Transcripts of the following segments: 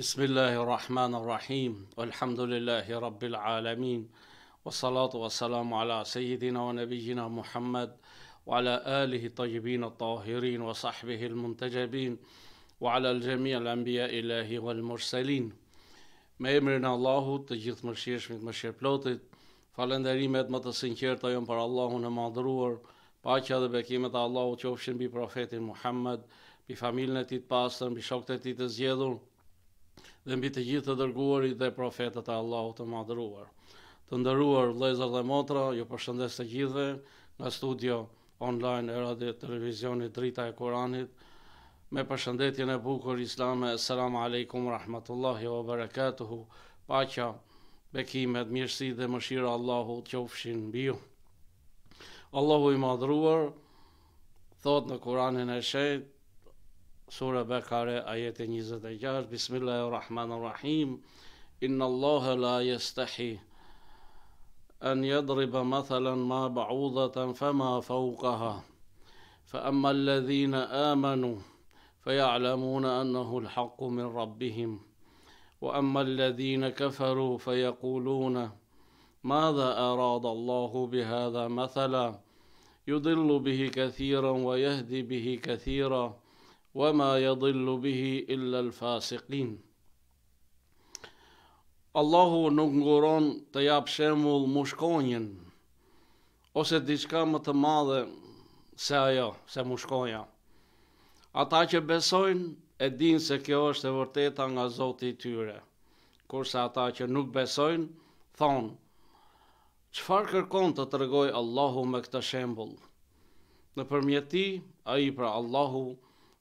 Bismillahirrahmanirrahim. Alhamdulillahi rabbil alamin. Wassalatu wassalamu ala sayyidina wa nabiyyina Muhammad wa ala alihi at-tayyibin at-tahirin wa sahbihi al-muntajabin wa ala al-jami' al-anbiya' ilahi wal mursalin. Me emrin e Allahut, të gjithë mëshirshmit, mëshirëplotit, falënderimet më të sinqerta janë për Allahun e madhëruar, paqja dhe bekimet e Allahut qofshin mbi profetin Muhammad mbi familjen e tij të pastër, mbi shokët e tij të zgjedhur, dhe mbi të gjithë të dërguarit dhe profetët e Allahut të madhëruar. Të nderuar vëllezër dhe motra, ju përshëndes të gjithëve nga studio online e Radio Televizionit Drita e Kuranit. Me përshëndetjen e bukur islame, selam aleikum rahmatullahi wa barakatuh. Paqja, bekimet, mirësitë dhe mëshira e Allahut qofshin mbi ju. Allahu i madhëruar thot në Kur'anin e Shenjtë سورة بقرة آية 24 بسم الله الرحمن الرحيم إن الله لا يستحي أن يضرب مثلا ما بعوضة فما فوقها فأما الذين آمنوا فيعلمون أنه الحق من ربهم وأما الذين كفروا فيقولون ماذا أراد الله بهذا مثلا يضل به كثيرا ويهدي به كثيرا وَمَا يَضِلُّ بِهِ إِلَّا الْفَاسِقِينَ Allahu nuk nguron të jap shemull mushkonjen, ose diçka më të madhe se ajo, se mushkonja. Ata që besojnë, e din se kjo është e vërteta nga zoti i tyre, kurse ata që nuk besojnë, thonë, qëfar kërkon të tërgoj Allahu me këta shembul? Në përmjeti, a i pra Allahu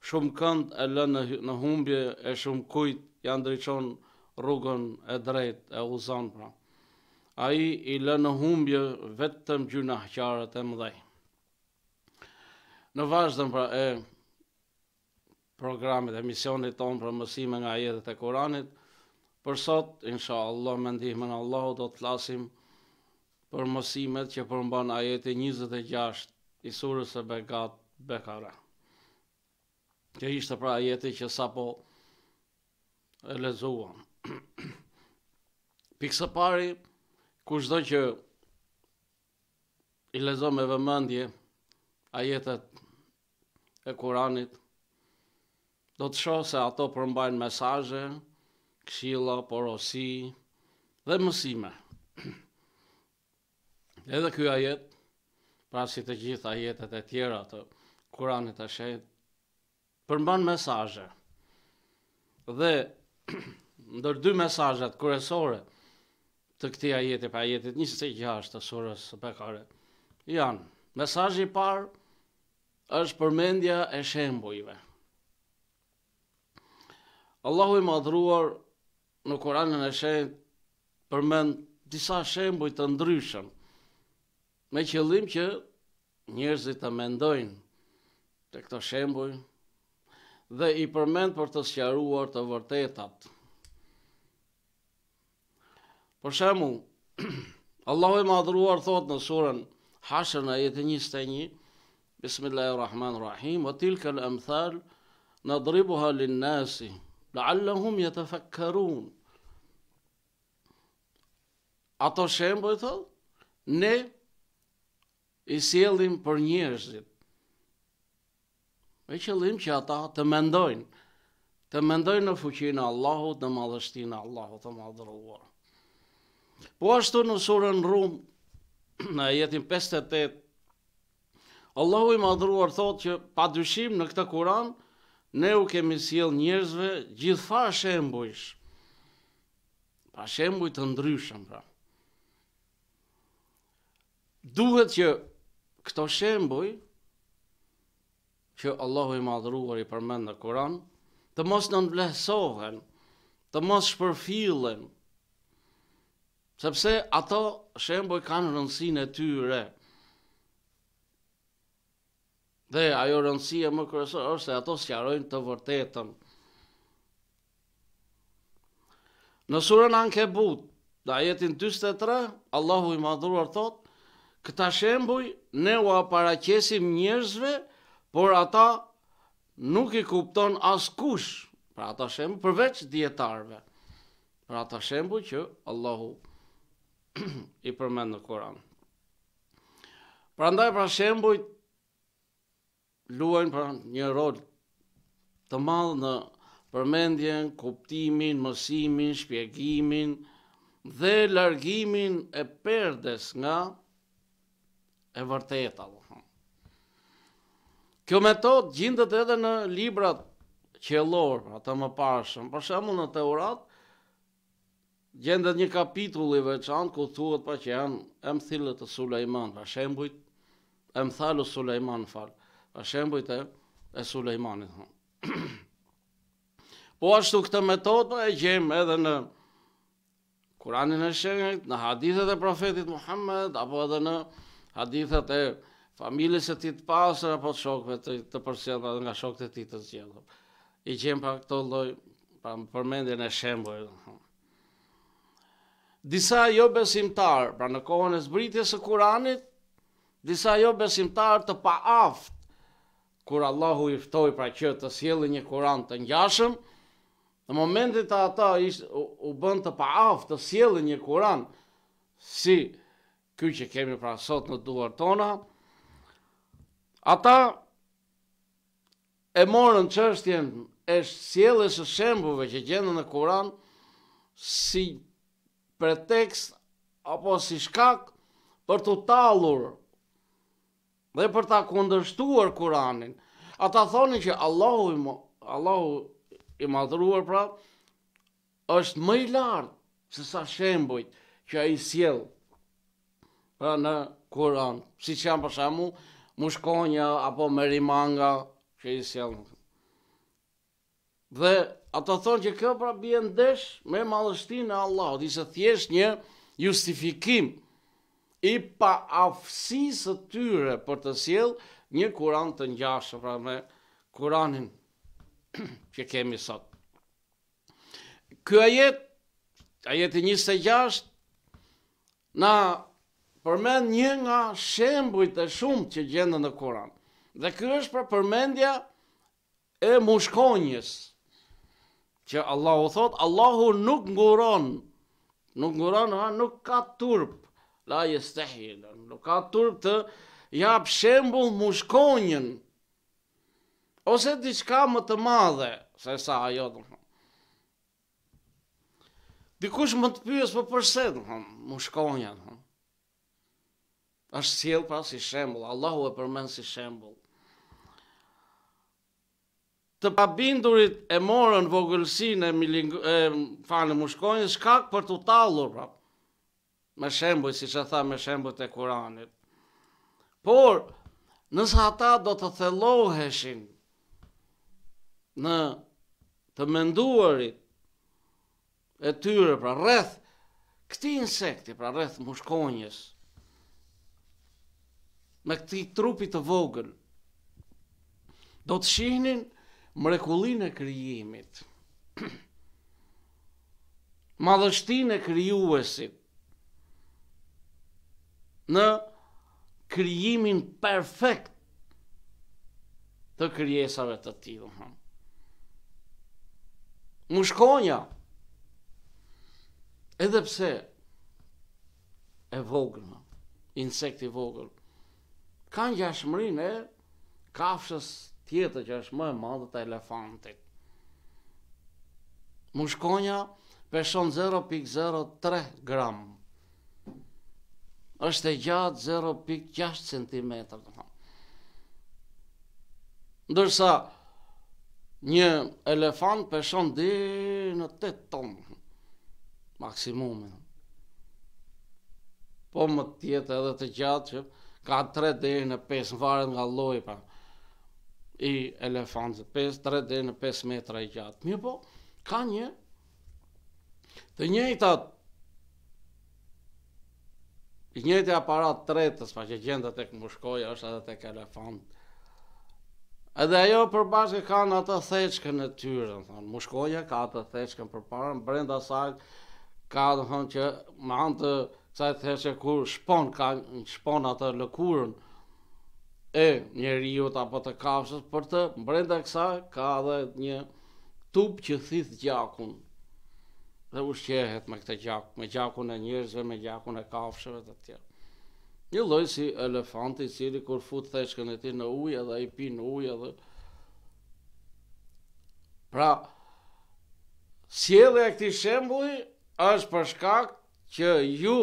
shumë kënd e lënë në, në humbje e shumë kujt janë drejqon rrugën e drejt e uzan pra. A i i lënë në humbje vetëm gjyna hqarët e mëdhej. Në vazhëm pra e programit e misionit tonë për mësime nga jetët e Koranit, Për sot, insha Allah, me ndihme në Allah, do të lasim për mësimet që përmban ajeti 26 i surës e begat Bekara. Kjo ishte pra ajeti që sa po e lezuam. Pikë së pari, ku do që i lezo me vëmëndje ajetet e kuranit, do të shohë se ato përmbajnë mesaje, kshila, porosi dhe mësime. Edhe kjo ajet, pra si të gjitha ajetet e tjera të kuranit e shetë, përmban mesazhe. Dhe ndër dy mesazhat kërësore të këtij ajeti, pa ajetit 26 të surës Bekare, janë mesazhi i parë është përmendja e shembujve. Allahu i madhruar në Koranën e shenë përmend disa shembuj të ndryshëm, me qëllim që njerëzit të mendojnë të këto shembuj, dhe i përmend për të sqaruar të vërtetat. Për shembull, Allahu i madhruar thot në surën Hashr në ajetin 21, Bismillahirrahmanirrahim, wa tilka al-amthal nadribuha lin-nasi la'allahum yatafakkarun. Ato shembuj thot, ne i sjellim për njerëzit me qëllim që ata të mendojnë, të mendojnë në fuqinë Allahut, në madhështinë Allahut të madhëruar. Po ashtu në surën rumë, në jetin 58, Allahu i madhëruar thot që pa dyshim në këtë kuran, ne u kemi siel njerëzve gjithfa shembujsh, pa shembuj të ndryshëm, pra. Duhet që këto shembuj, që Allahu i madhruar i përmend në Kur'an, të mos nënvlehsohen, të mos shpërfillen. Sepse ato shemboj kanë rëndësinë e tyre. Dhe ajo rëndësia më kryesore është se ato sqarojnë të vërtetën. Në surën Ankebut, në ajetin 43, Allahu i madhruar thotë, Këta shembuj ne u aparaqesim njerëzve por ata nuk i kupton as kush, pra ata shembu përveç djetarve, pra ata shembu që Allahu i përmend në Koran. Pra ndaj pra shembu luajnë pra një rol të madhë në përmendjen, kuptimin, mësimin, shpjegimin dhe largimin e perdes nga e vërtetë Kjo metod gjindët edhe në librat qelor, ata më pashëm, për shemë në të urat, gjendët një kapitull i veçan, ku thuhet pa që janë emthillet të Sulejman, për shemë emthalu Sulejman falë, për shemë bujt e Sulejmanit. Po ashtu këtë metod po e gjemë edhe në Kuranin e Shengit, në hadithet e profetit Muhammed, apo edhe në hadithet e familjes e ti të pasër, apo të shokve të, të përsjel, nga shokët e ti të zgjellëm. I gjem pa këto loj, pa më përmendin e shemboj. Disa jo besimtar, pra në kohën e zbritjes së Kuranit, disa jo besimtar të pa aft, kur Allahu i ftoi pra që të sjellin një Kuran të ngjashëm, në momentit të ata u, u bën të pa aft të sjellin një Kuran si ky që kemi pra sot në duart tona, Ata e morën qështjen e sjeles e shembove që gjendë në Kuran si pretekst apo si shkak për të talur dhe për ta kundërshtuar Kuranin. Ata thoni që Allahu i, Allahu i madhruar pra është më i lartë se sa shembujt që a i sjell pra në Kuran, si që janë për shemu, mushkonja apo merimanga, që i sjellë. Dhe ato thonë që kjo pra bie ndesh me madhështinë e Allahut, ishte thjesht një justifikim i pa aftësisë së tyre për të sjellë një Kur'an të ngjashëm pra me Kur'anin që kemi sot. Ky ajet, ajeti 26 na përmend një nga shembujt e shumë që gjendë në Kur'an. Dhe ky është për përmendja e mushkonjës. Që Allahu thot, Allahu nuk nguron. Nuk nguron, ha, nuk ka turp. La yastahi, nuk ka turp të jap shembull mushkonjën ose diçka më të madhe se sa ajo domethënë. Dikush mund të pyes po përse domethënë mushkonja është sjell pra si shembull, Allahu e përmend si shembull. Të pabindurit e morën vogëlsinë e miling e falë mushkojnë shkak për të tallur pra. Me shembull siç e tha me shembull e Kuranit. Por nëse ata do të thelloheshin në të menduarit e tyre pra rreth këtij insekti pra rreth mushkonjës, me këti trupit të vogël, do të shihnin mrekullin e kryimit, madhështin e kryuesit, në kryimin perfekt të kryesave të tijë. Më shkonja, edhe pse e vogël, insekti vogël, kanë gjashmërin e kafshës tjetër që është më e madhe të elefantit. Mushkonja peshon 0.03 gram. është e gjatë 0.6 cm. Ndërsa, një elefant peshon dhe në 8 tonë, maksimumin. Po më tjetë edhe të gjatë Që ka 3 deri në 5 varet nga lloji pa i elefantës, 5 3 në 5 metra i gjatë mirë po ka një të njëjta i njëjti aparat tretës pa që gjendë të këmushkoja është edhe të elefant edhe ajo përbashkë ka në atë theqkën e tyre mushkoja ka atë theqkën për parën brenda sajtë, ka të hënë që më antë të sa e thëshe kur shpon, ka shpon atë lëkurën e njeriut apo të kafshës, për të mbrenda kësa ka edhe një tup që thith gjakun dhe ushqehet me këtë gjak, me gjakun e njerëzve, me gjakun e kafshëve të tjerë. Një lloj si elefanti i cili kur fut theshkën e tij në ujë edhe ai pin ujë edhe pra sjellja e këtij shembulli është për shkak që ju,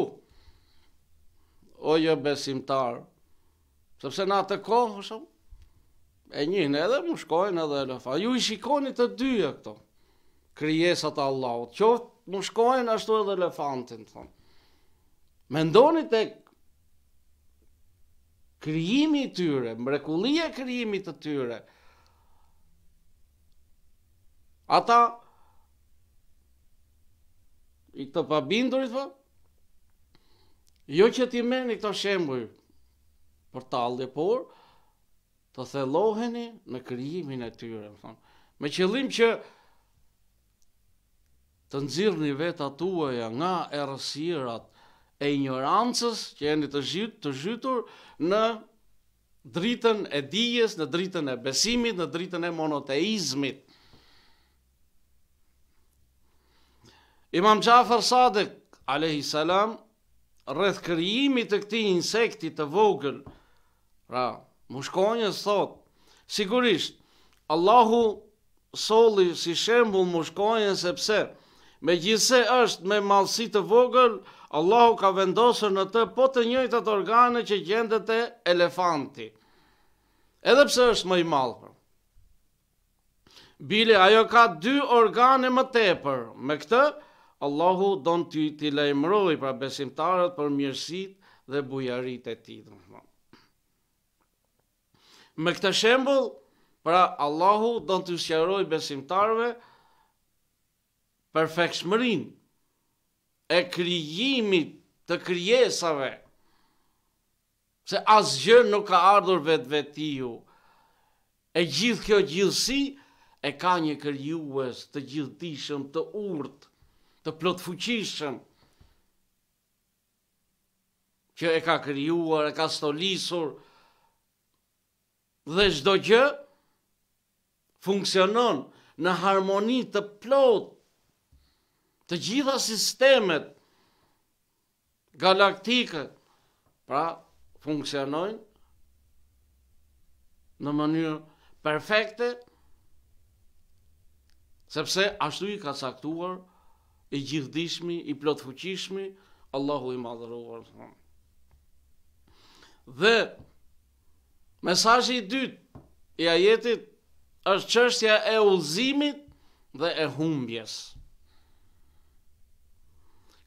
o jo besimtar, sepse në atë kohë, shumë, e njën edhe më shkojnë edhe lëfa, ju i shikoni të dyja këto, kryesat Allahut, që më shkojnë ashtu edhe elefantin, thonë. Mendoni të kryimi të tyre, mrekulia kryimi të tyre, ata i këto pabindurit, po, jo që ti meni këto shembuj për dhe por, të theloheni në kryimin e tyre, më Me qëllim që të nëzirë një vetë atuaja nga erësirat e ignorancës që jeni të, zhyt, të zhytur në dritën e dijes, në dritën e besimit, në dritën e monoteizmit. Imam Gjafar Sadek, alehi salam, rrëth kërjimi të këti insekti të vogël, pra, mushkonjës thot, sigurisht, Allahu soli si shembul mushkonjën sepse, me gjithse është me malsi të vogël, Allahu ka vendosër në të po të atë organe që gjendët e elefanti. Edhe pse është më i malë. Pra. Bile, ajo ka dy organe më tepër, me këtë, Allahu donë ty t'i lejmëroj pra besimtarët për mjërësit dhe bujarit e ti. Me këtë shembol, pra Allahu donë t'i sjaroj besimtarëve për shmërin e krijimit të kryesave, se asgjë nuk ka ardhur vetë vetiju, e gjithë kjo gjithësi e ka një kryues të gjithëtishëm të urtë, të plot fuqishëm që e ka krijuar, e ka stolisur dhe çdo gjë funksionon në harmoni të plot. Të gjitha sistemet galaktike pra funksionojnë në mënyrë perfekte sepse ashtu i ka saktuar i gjithdishmi, i plot fuqishmi, Allahu i madhëruar. Dhe, mesajë i dytë i ajetit është qështja e ullzimit dhe e humbjes.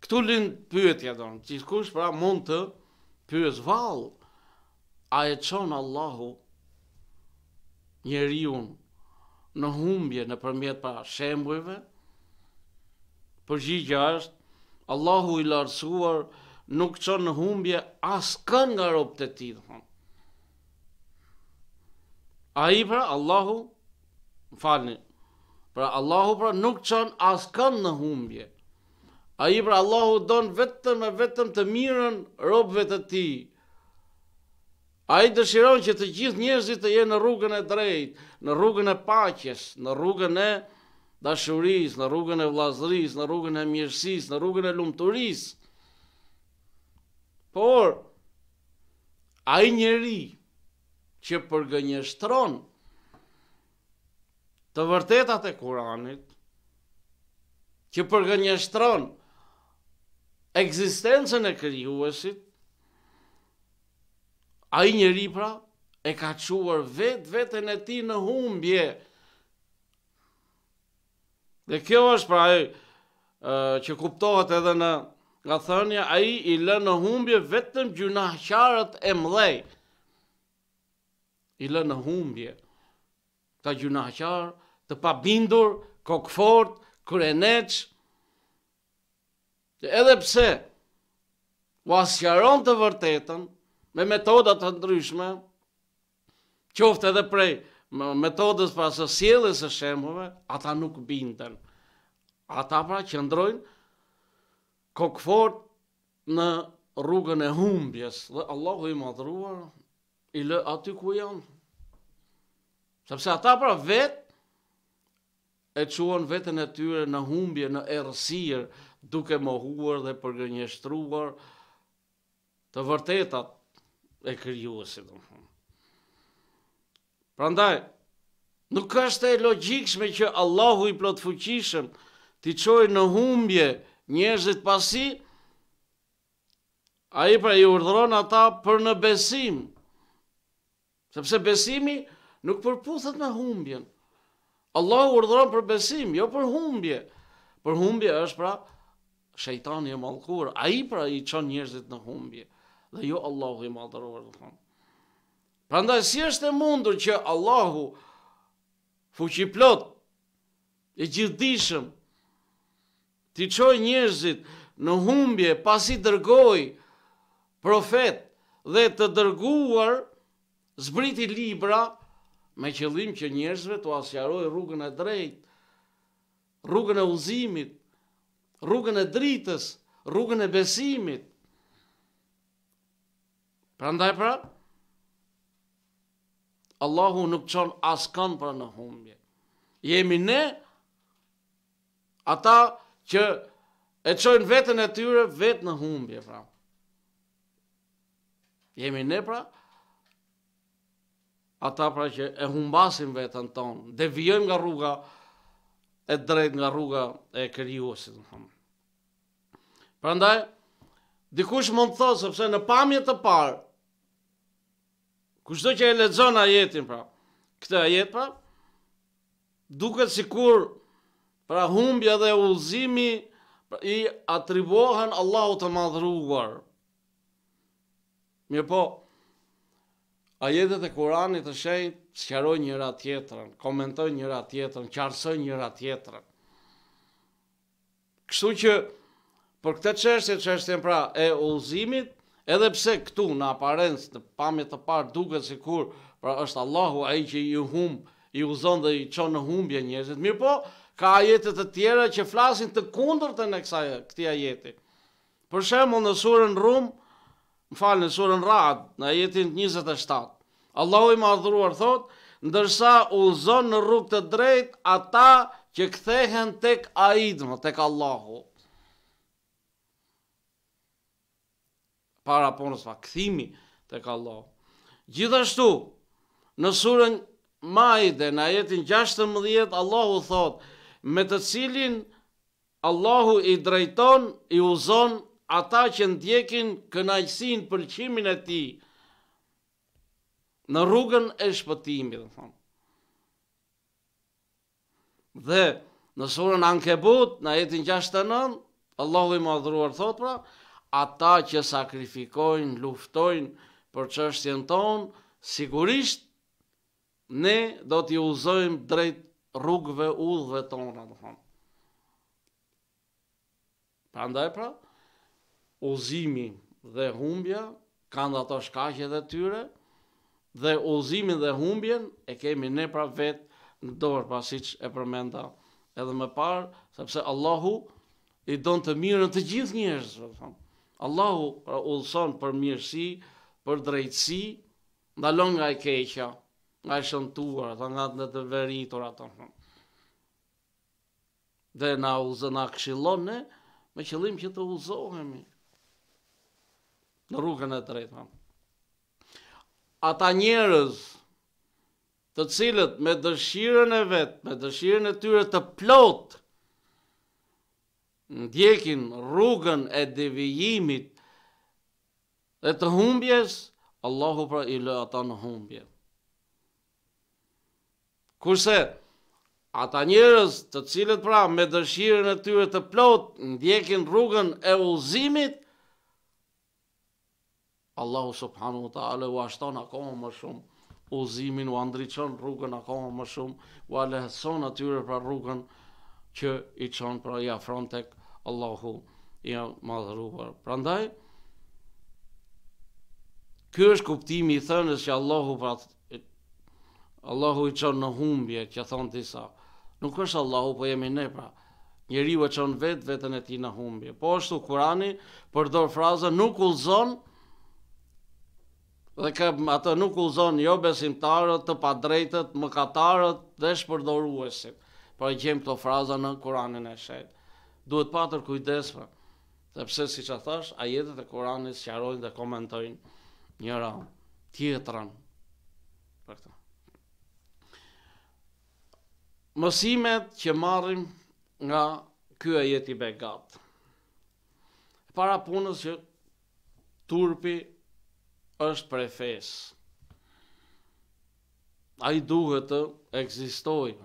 Këtu lindë pyetja donë, që kush pra mund të pyet valë, a e qonë Allahu njeri unë në humbje në përmjet pa shembujve, përgjigja është, Allahu i larsuar nuk qënë në humbje asë kënë nga ropë të ti, dhe thonë. A i pra, Allahu, më falni, pra Allahu pra nuk qënë asë kënë në humbje. A i pra, Allahu donë vetëm e vetëm të mirën ropë të ti. A i dëshiron që të gjithë njëzit të jenë në rrugën e drejtë, në rrugën e paches, në rrugën e dashuris, në rrugën e vlazris, në rrugën e mjërsis, në rrugën e lumëturis. Por, a i njeri që përgënjështron të vërtetat e kuranit, që përgënjështron eksistencen e kryuësit, a i njeri pra e ka quar vetë vetën e ti në humbje, Dhe kjo është pra e që kuptohet edhe në thënja, a i i lë në humbje vetëm gjunaqarët e mdhej. I lë në humbje të gjunaqarë të pabindur, kokfort, kërëneqë, edhe pse u asjaron të vërtetën me metodat të ndryshme qoftë edhe prej, metodës pra së sjeles e shemëve, ata nuk binden. Ata pra që ndrojnë kokëfort në rrugën e humbjes, dhe Allahu i madhruar i lë aty ku janë. Sepse ata pra vetë e quen vetën e tyre në humbje, në erësirë, duke mohuar dhe përgënjështruar të vërtetat e kryuësit. në më. Pra ndaj, nuk është e logikshme që Allahu i plotfuqishëm t'i qoj në humbje njerëzit pasi, a i pra i urdhron ata për në besim, sepse besimi nuk përputhet me humbjen. Allahu urdhron për besim, jo për humbje. Për humbje është pra shejtani i mallkuar, ai pra i çon njerëzit në humbje dhe jo Allahu i madhëruar, Pra si është e mundur që Allahu fuqiplot e gjithdishëm të qoj njërzit në humbje pasi dërgoj profet dhe të dërguar zbriti libra me qëllim që njërzve të asjaroj rrugën e drejt, rrugën e uzimit, rrugën e dritës, rrugën e besimit. Pra ndaj prapë, Allahu nuk qonë askan pra në humbje. Jemi ne, ata që e qojnë vetën e tyre vetë në humbje, pra. Jemi ne, pra, ata pra që e humbasim vetën tonë, devijojmë nga rruga e drejt nga rruga e kërjuosit, në humbje. Pra ndaj, dikush mund të thosë, sepse në pamjet të parë, Kushtë që e lezon a jetin, pra, këtë a jet, pra, duke të sikur, pra, humbja dhe ullzimi pra, i atribohen Allahu të madhruvar. Mje po, a jetet e kurani të shej, shkjaroj njëra tjetërën, komentoj njëra tjetërën, qarsoj njëra tjetërën. Kështu që, për këtë qështë e qështë pra, e ullzimit, Edhe pse këtu në aparencë në pamje të parë duket sikur pra është Allahu ai që i humb, i uzon dhe i çon në humbje njerëzit. Mirë po, ka ajete të tjera që flasin të kundërtën e kësaj këtij ajeti. Për shembull në surën Rum, më fal në surën Ra'd, në ajetin 27. Allahu i madhruar thotë, ndërsa uzon në rrugë të drejtë ata që kthehen tek Ai, tek Allahu. para punës, pa këthimi të ka Allah. Gjithashtu, në surën majde, në jetin 16, Allahu thot, me të cilin Allahu i drejton, i uzon ata që ndjekin kënajsin përqimin e ti në rrugën e shpëtimi, dhe thonë. Dhe në surën Ankebut, në jetin 69, Allahu i madhruar thot pra, ata që sakrifikojnë, luftojnë për çështjen tonë, sigurisht ne do t'i uzojmë drejt rrugëve udhëve tona, do thonë. Prandaj pra, uzimi dhe humbja kanë ato shkaqe dhe tyre dhe uzimin dhe humbjen e kemi ne pra vetë në dorë, pa siç e përmenda edhe më parë, sepse Allahu i donë të mirë në të gjithë njështë, do thonë. Allahu ullëson për mirësi, për drejtësi, ndalon nga e keqa, nga e shëntuar, nga të të veritur, ato. dhe nga ullëzën, nga këshillon ne, me qëllim që të ullëzohemi, në rrugën e drejtëm. Ata njerëz, të cilët me dëshirën e vetë, me dëshirën e tyre të plotë, ndjekin rrugën e devijimit dhe të humbjes, Allahu pra i lë ata në humbje. Kurse, ata njërës të cilët pra me dëshirën e tyre të plot, ndjekin rrugën e uzimit, Allahu subhanu wa ale u ashton akoma më shumë, uzimin u andriqon rrugën akoma më shumë, u alehëson atyre pra rrugën që i qonë pra i afrontek Allahu i madhëruar. Prandaj, kjo është kuptimi i thënës që Allahu, pra, Allahu i qënë në humbje, që thonë disa, nuk është Allahu, po jemi ne pra, njeri u e qënë vetë, vetën e ti në humbje. Po është të kurani, përdor fraza, nuk u zonë, dhe ka ato nuk u zonë jo besimtarët, të padrejtët, mëkatarët dhe shpërdoruesit. Pra gjem këto fraza në Kur'anin e Shenjtë duhet patër kujdes për, të pëse si që thash, a jetët e Koranit sjarojnë dhe komentojnë njëra tjetërën për këta. Mësimet që marrim nga ky ajet i Begat. Para punës që turpi është prej fes. Ai duhet të ekzistojë.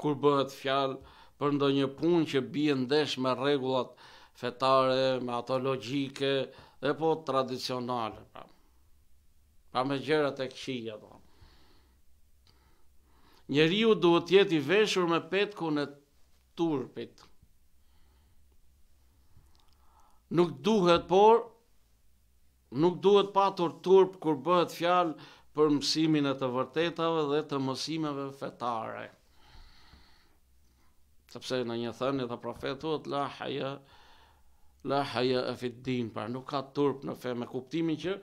Kur bëhet fjalë për ndo një punë që bie ndesh me regullat fetare, me ato logike, dhe po tradicionale, pra. Pra me gjerët e këqia, do. Njeriu duhet jeti veshur me petku në turpit. Nuk duhet, por, nuk duhet patur turp kur bëhet fjalë për mësimin e të vërtetave dhe të mësimeve fetare. Nuk duhet patur turp kur bëhet fjalë për mësimin e të vërtetave dhe të mësimeve fetare sepse në një thënë dhe profetuat, la haja, la haja e fit din, pra nuk ka turp në fe me kuptimin që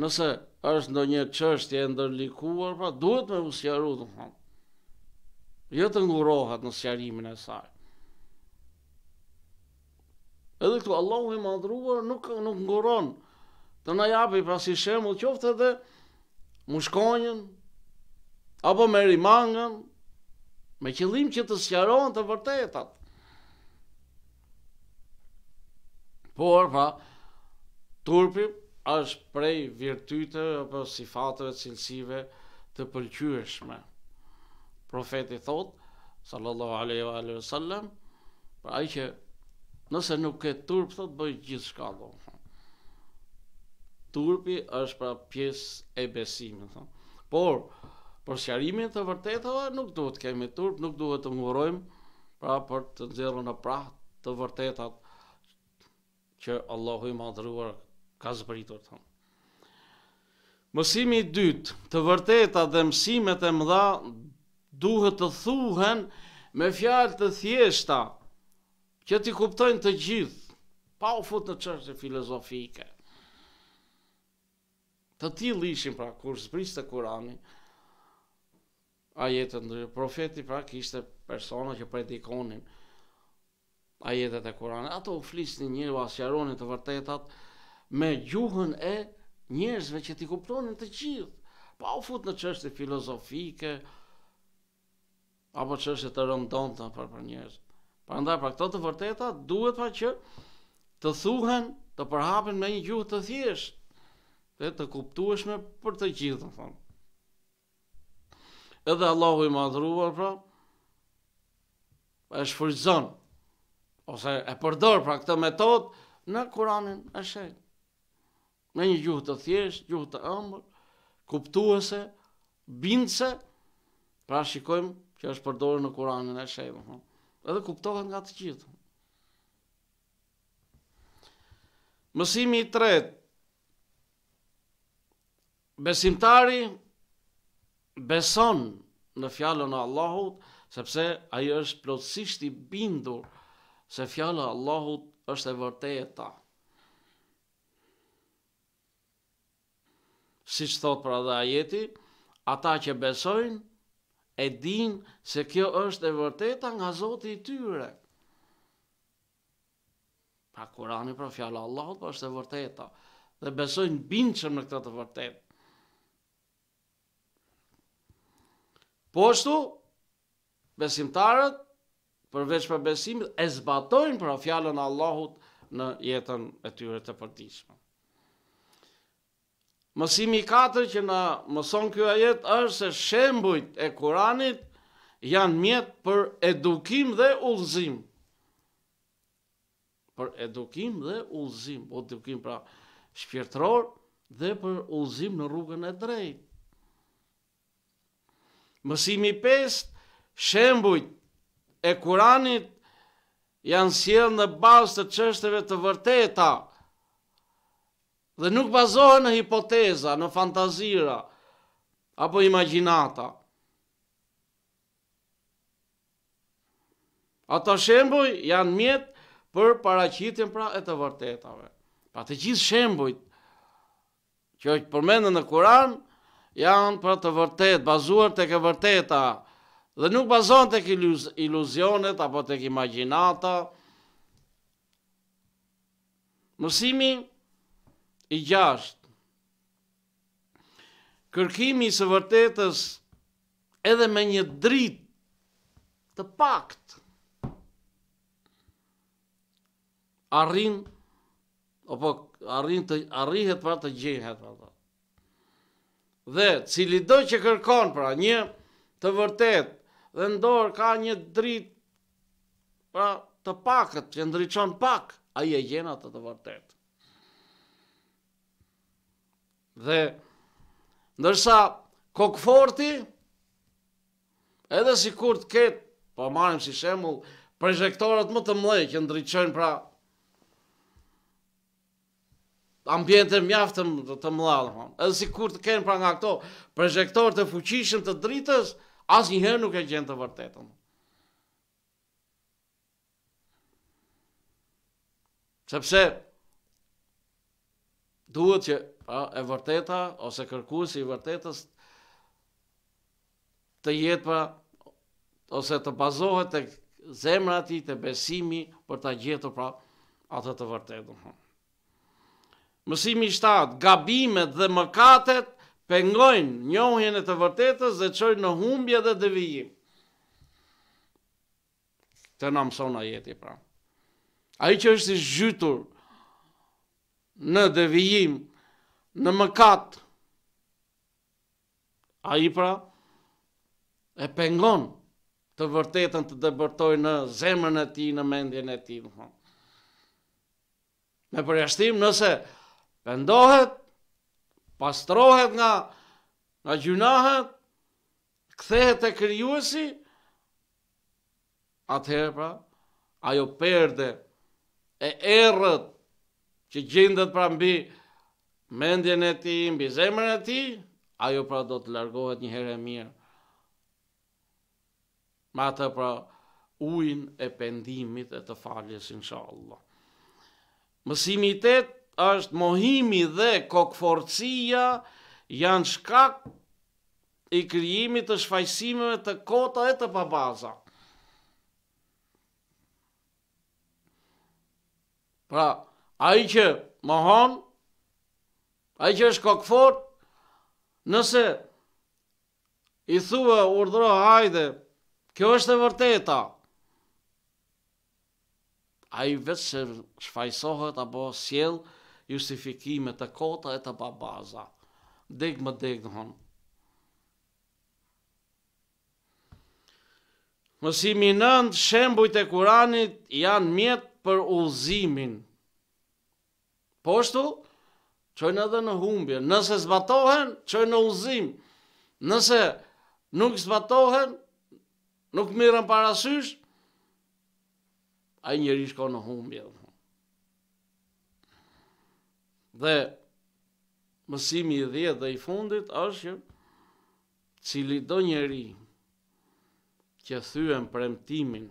nëse është në një qështje e ndërlikuar, pra duhet me usjaru, dhe më thonë, jo të ngurohat në sjarimin e saj. Edhe këtu, Allahu i madruar nuk, nuk nguron të në japi pasi shemull qofte dhe mushkonjën, apo meri mangën, me qëllim që të sqarohen të vërtetat. Por pa turpi është prej virtyte apo sifateve cilësive të pëlqyeshme. Profeti thot sallallahu alaihi wa alihi pra ai që nëse nuk ke turp thot bëj gjithçka do. Turpi është pra pjesë e besimit, thon. Por Por shqarimin të vërtetëve nuk duhet kemi turp, nuk duhet të ngurojmë pra për të nxjerrë në prah të vërtetat që Allahu i madhruar ka zbritur thonë. Mësimi i dytë, të vërteta dhe mësimet e mëdha duhet të thuhen me fjalë të thjeshta që ti kuptojnë të gjithë, pa u futur në çështje filozofike. Të tillë ishin pra kur zbritë Kurani, ajetët në profeti pra kishte persona që predikonin ajetët e kurane Ato u flisni një u të vërtetat me gjuhën e njerëzve që ti kuptonin të gjithë. Pa u fut në qështë filozofike, apo qështë të rëndon të për për njerëz. Pra ndaj pra këto të vërtetat duhet pa që të thuhen, të përhapin me një gjuhë të thjeshtë, dhe të kuptueshme për të gjithë, në thonë edhe Allahu i madhruar pra, e shfryzon, ose e përdor pra këtë metod në Kuranin e shenjë. Me një gjuhë të thjeshtë, gjuhë të ëmbër, kuptuese, bindse, pra shikojmë që është përdorë në Kuranin e shenjë. Edhe kuptohet nga të gjithë. Mësimi i tretë, besimtari, beson në fjallën e Allahut, sepse ajo është plotësisht i bindur se fjallën e Allahut është e vërteta. Si që thotë pra dhe ajeti, ata që besojnë, e dinë se kjo është e vërteta nga Zotë i tyre. Pra kurani pra fjallë Allahut, pa po është e vërteta. Dhe besojnë bindë që në këtë të vërtetë. Po ashtu, besimtarët përveç për besimit e zbatojnë për fjalën e Allahut në jetën e tyre të përditshme. Mësimi i katërt që na mëson ky ajet është se shembujt e Kuranit janë mjet për edukim dhe udhëzim. Për edukim dhe udhëzim, po edukim pra shpirtëror dhe për udhëzim në rrugën e drejtë. Mësimi 5, shembujt e Kuranit janë sjellë në bazë të çështeve të vërteta dhe nuk bazohen në hipoteza, në fantazira apo imagjinata. Ata shembuj janë mjet për paraqitjen pra e të vërtetave. Pa të gjithë shembujt që është në Kur'an, janë për të vërtet, bazuar të ke vërteta, dhe nuk bazon të ke iluzionet, apo të ke imaginata. Mësimi i gjasht, kërkimi së vërtetës edhe me një drit të pakt, arrin, opo, arrin të, arrihet pra të gjehet, apo, dhe cili do që kërkon pra një të vërtet dhe ndorë ka një drit pra të pakët që ndryqon pak a i e gjena të të vërtet dhe ndërsa kokforti edhe si kur të ketë pa po marim si shemull prejektorat më të mlej që ndryqon pra ambjente mjaftë të, të mëllalë. Po. Edhe si kur të kenë pra nga këto projektor të fuqishën të dritës, asë njëherë nuk e gjenë të vërtetën. Sepse, duhet që a, e vërteta, ose kërkuesi i vërtetës, të jetë pra, ose të bazohet të e tij, të besimi, për të gjetur pra atë të vërtetën. Hmm. Mësimi 7, gabimet dhe mëkatet pengojnë njohjen e të vërtetës dhe qojnë në humbje dhe devijim. Të në mësona jeti pra. A i që është i zhytur në devijim, në mëkat, a i pra e pengon të vërtetën të dëbërtoj në zemën e ti, në mendjen e ti. Me përjashtim nëse pëndohet, pastrohet nga, nga gjunahet, kthehet e kryuësi, atëherë pra, ajo perde e erët që gjendët pra mbi mendjen e ti, mbi zemrën e ti, ajo pra do të largohet një herë e mirë. Ma të pra ujnë e pendimit e të faljes, insha Allah. Mësimi i tëtë, është mohimi dhe kokforcia janë shkak i kryimit të shfajsimeve të kota e të pabaza. Pra, a i që mohon, a i që është kokfor, nëse i thua urdhro hajde, kjo është e vërteta, a i vetë se shfajsohet apo sjellë, justifikimet e kota e të babaza. Degë më degë, hon. Mësimi nëndë, shembujt e kuranit janë mjetë për ullzimin. Poshtu, qojnë edhe në humbje. Nëse zbatohen, qojnë në uzim. Nëse nuk zbatohen, nuk mirën parasysh, a njëri shko në humbje. Dhe. Dhe mësimi i dhjetë dhe i fundit është që cili do njeri që thyen premtimin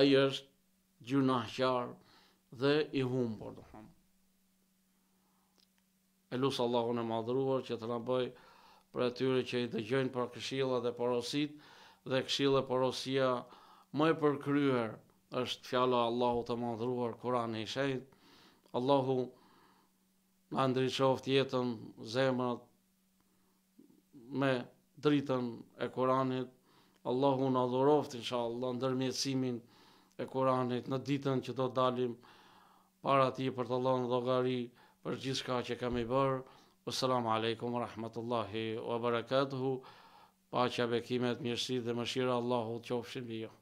ai është gjunaqar dhe i humbur do thonë. Elus Allahun e madhruar që të na bëj për atyre që i dëgjojnë për këshilla dhe porosit dhe këshilla porosia më e përkryer është fjala Allahu të mëdhëruar Kurani i shenjtë. Allahu na ndriçoft jetën, zemrat me dritën e Kuranit. Allahu na dhuroft inshallah ndërmjetësimin e Kuranit në ditën që do dalim para ti për të lënë dhogari për gjithë që kemi bërë. Assalamu alaikum, rahmatullahi, wa barakatuhu, pa që bekimet, mjështi dhe mëshira Allahu të qofshin ju.